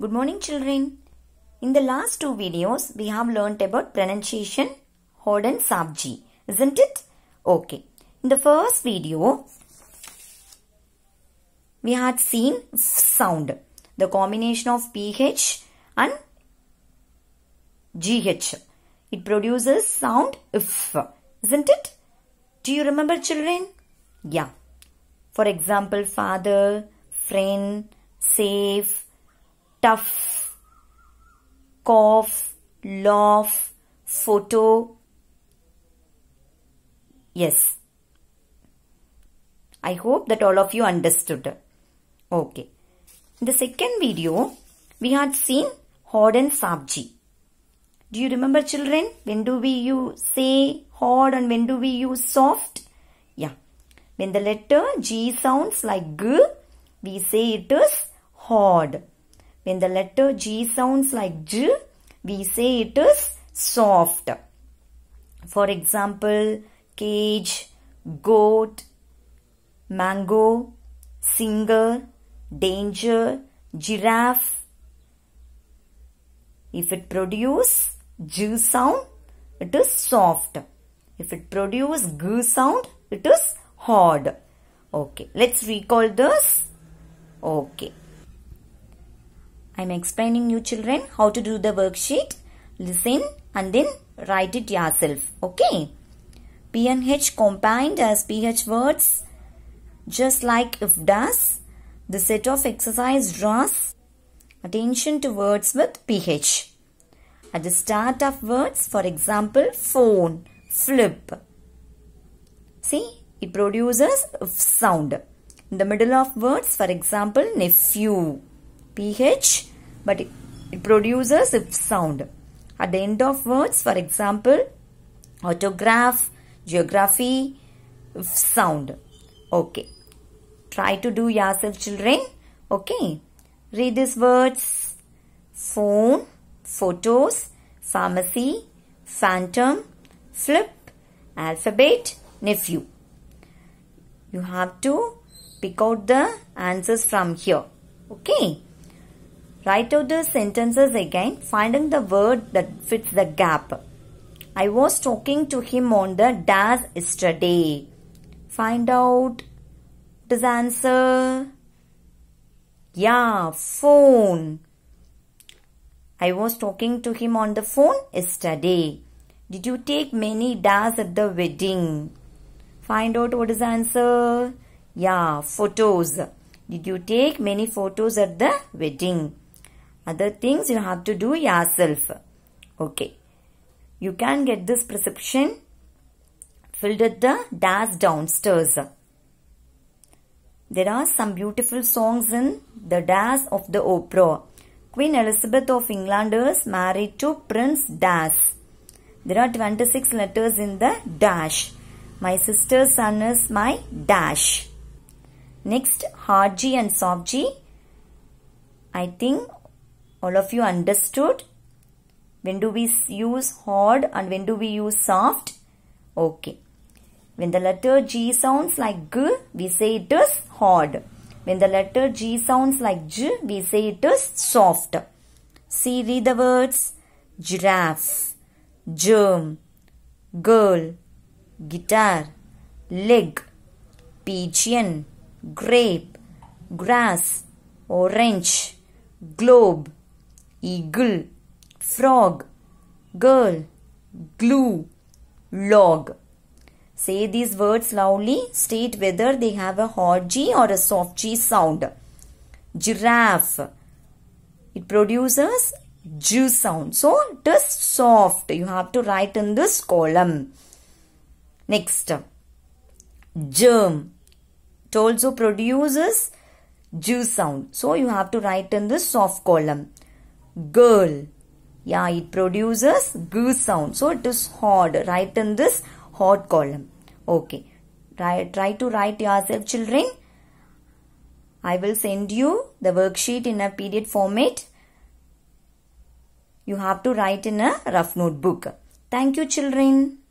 Good morning children. In the last two videos, we have learnt about pronunciation, hod and sabji. Isn't it? Okay. In the first video, we had seen sound. The combination of PH and GH. It produces sound if. Isn't it? Do you remember children? Yeah. For example, father, friend, safe, tough, cough, laugh, photo. Yes. I hope that all of you understood. Okay. In the second video, we had seen hod and sabji. Do you remember children? When do we use say hod and when do we use soft? Yeah. When the letter G sounds like G, we say it is hod. When the letter G sounds like J, we say it is soft. For example, cage, goat, mango, singer, danger, giraffe. If it produce J sound, it is soft. If it produce G sound, it is hard. Okay, let's recall this. Okay. I am explaining you children how to do the worksheet. Listen and then write it yourself. Okay. P and H combined as PH words. Just like if does. The set of exercise draws attention to words with PH. At the start of words, for example, phone, flip. See, it produces sound. In the middle of words, for example, nephew, ph but it, produces if sound. At the end of words, for example, autograph, geography, if sound. Okay. Try to do yourself children. Okay. Read these words. Phone, photos, pharmacy, phantom, flip, alphabet, nephew. You have to pick out the answers from here. Okay. Write out the sentences again, finding the word that fits the gap. I was talking to him on the dash yesterday. Find out this answer. Yeah, phone. I was talking to him on the phone yesterday. Did you take many dash at the wedding? Find out what is answer. Yeah, photos. Did you take many photos at the wedding? Other things you have to do yourself. Okay. You can get this prescription filled at the dash downstairs. There are some beautiful songs in the dash of the opera. Queen Elizabeth of England is married to Prince Dash. There are 26 letters in the dash. My sister's son is my dash. Next, hard G and soft G. I think all of you understood? When do we use hard and when do we use soft? Okay. When the letter G sounds like G, we say it is hard. When the letter G sounds like J, we say it is soft. See, read the words. Giraffe, germ, girl, guitar, leg, pigeon, grape, grass, orange, globe, eagle, frog, girl, glue, log. Say these words loudly. State whether they have a hard G or a soft G sound. Giraffe. It produces G sound. So it is soft. You have to write in this column. Next. Germ. It also produces G sound. So you have to write in this soft column girl. Yeah, it produces g sound. So it is hard. Write in this hard column. Okay. Try, try to write yourself children. I will send you the worksheet in a period format. You have to write in a rough notebook. Thank you children.